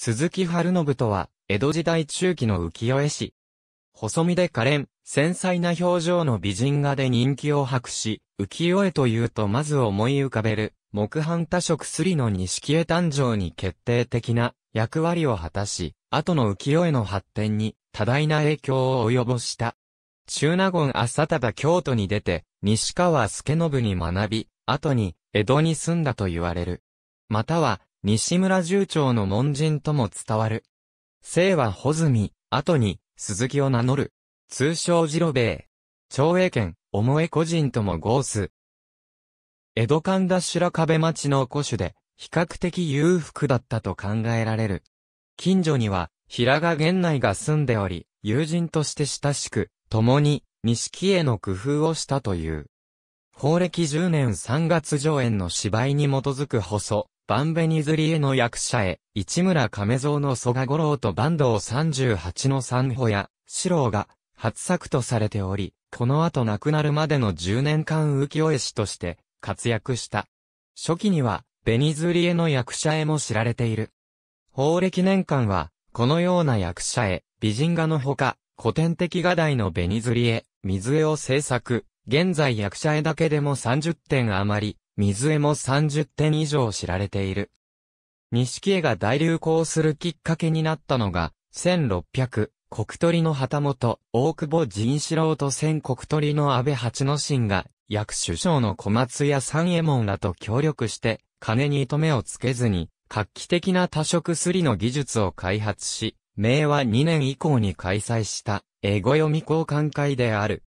鈴木春信とは、江戸時代中期の浮世絵師。細身で可憐、繊細な表情の美人画で人気を博し、浮世絵というとまず思い浮かべる、木版多色すりの錦絵誕生に決定的な役割を果たし、後の浮世絵の発展に多大な影響を及ぼした。中納言浅田京都に出て、西川助信に学び、後に江戸に住んだと言われる。または、西村重長の門人とも伝わる。姓は穂積、後に、鈴木を名乗る。通称次郎兵衛。長英県、重江個人とも合す。江戸神田白壁町の古種で、比較的裕福だったと考えられる。近所には、平賀源内が住んでおり、友人として親しく、共に、錦への工夫をしたという。法暦10年3月上演の芝居に基づく細、バンベニズリエの役者へ、市村亀蔵の蘇我五郎と坂東38の三歩や、四郎が、初作とされており、この後亡くなるまでの10年間浮世絵師として、活躍した。初期には、ベニズリエの役者へも知られている。法暦年間は、このような役者へ、美人画のほか、古典的画題のベニズリエ、水絵を制作、現在役者絵だけでも30点余り、水江も30点以上知られている。錦絵が大流行するきっかけになったのが、1600、国鳥の旗本、大久保仁四郎と千国鳥の安倍八之進が、役首相の小松や三右衛門らと協力して、金に糸目をつけずに、画期的な多色すりの技術を開発し、明和2年以降に開催した、英語読み交換会である。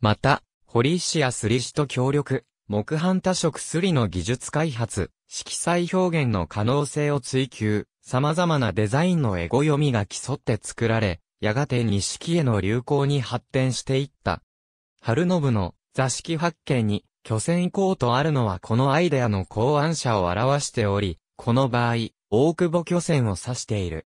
また、堀石やすり師と協力、木版多色すりの技術開発、色彩表現の可能性を追求、様々なデザインのエゴ読みが競って作られ、やがて錦絵の流行に発展していった。春信の座敷発見に、巨船こうとあるのはこのアイデアの考案者を表しており、この場合、大久保巨船を指している。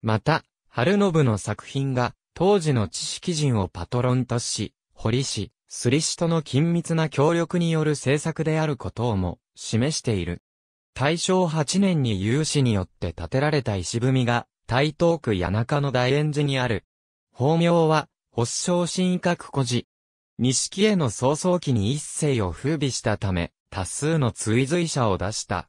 また、春信の作品が、当時の知識人をパトロンとし、堀氏、スリシとの緊密な協力による政策であることをも示している。大正8年に有志によって建てられた石踏みが、台東区谷中の大円寺にある。法名は、発祥神格古寺。錦絵の早創期に一世を風靡したため、多数の追随者を出した。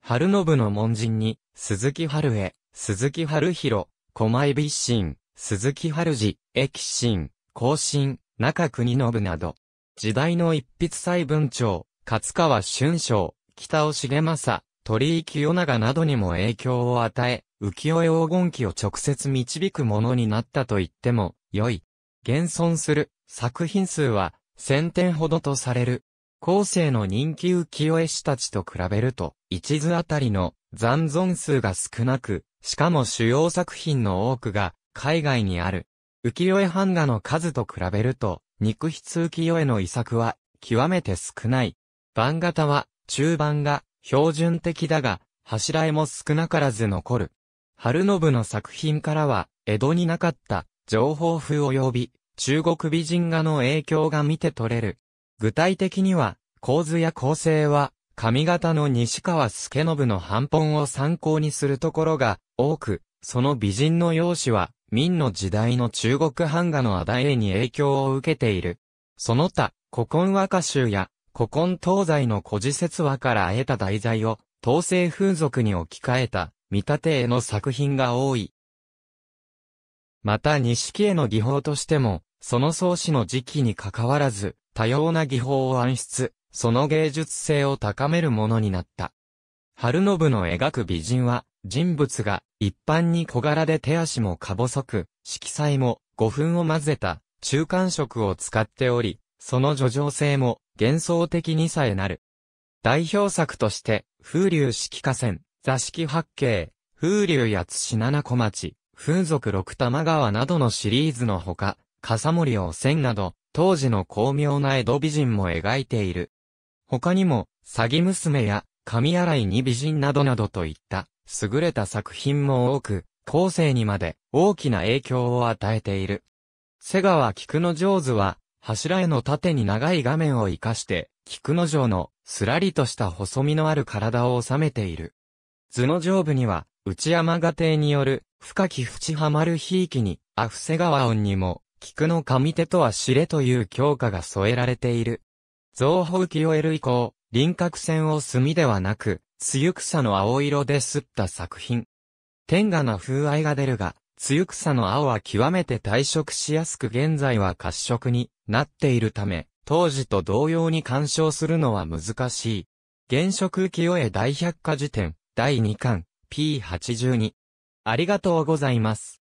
春信の門人に、鈴木春江、鈴木春弘、小前備神、鈴木春次、駅神、甲信、中国信など、時代の一筆細文長、勝川春章、北尾重政、鳥居清長などにも影響を与え、浮世絵黄金期を直接導くものになったと言っても、良い。現存する作品数は1000点ほどとされる。後世の人気浮世絵師たちと比べると、一図あたりの残存数が少なく、しかも主要作品の多くが海外にある。浮世絵版画の数と比べると、肉筆浮世絵の遺作は、極めて少ない。版型は、中盤が、標準的だが、柱絵も少なからず残る。春信の作品からは、江戸になかった、情報風及び、中国美人画の影響が見て取れる。具体的には、構図や構成は、上方の西川助信の版本を参考にするところが多く、その美人の容姿は、明の時代の中国版画のアダエに影響を受けている。その他、古今和歌集や、古今東西の古事説話から得た題材を、東西風俗に置き換えた、見立て絵の作品が多い。また、錦絵の技法としても、その創始の時期に関わらず、多様な技法を暗出、その芸術性を高めるものになった。春信の描く美人は、人物が一般に小柄で手足もか細く、色彩も五分を混ぜた中間色を使っており、その叙情性も幻想的にさえなる。代表作として、風流式河川、座敷八景、風流や津七小町、風俗六玉川などのシリーズのほか、笠森汚染など、当時の巧妙な江戸美人も描いている。他にも、詐欺娘や、神洗いに美人などなどといった、優れた作品も多く、後世にまで大きな影響を与えている。瀬川菊之上手は、柱への縦に長い画面を活かして、菊之城のすらりとした細身のある体を収めている。図の上部には、内山画帝による深き淵はまるひいきに、阿布瀬川音にも、菊の神手とは知れという強化が添えられている。造法浮世絵類以降、輪郭線を墨ではなく、露草の青色で刷った作品。天下な風合いが出るが、露草の青は極めて退色しやすく現在は褐色になっているため、当時と同様に鑑賞するのは難しい。原色浮世絵大百科事典、第2巻、P82。ありがとうございます。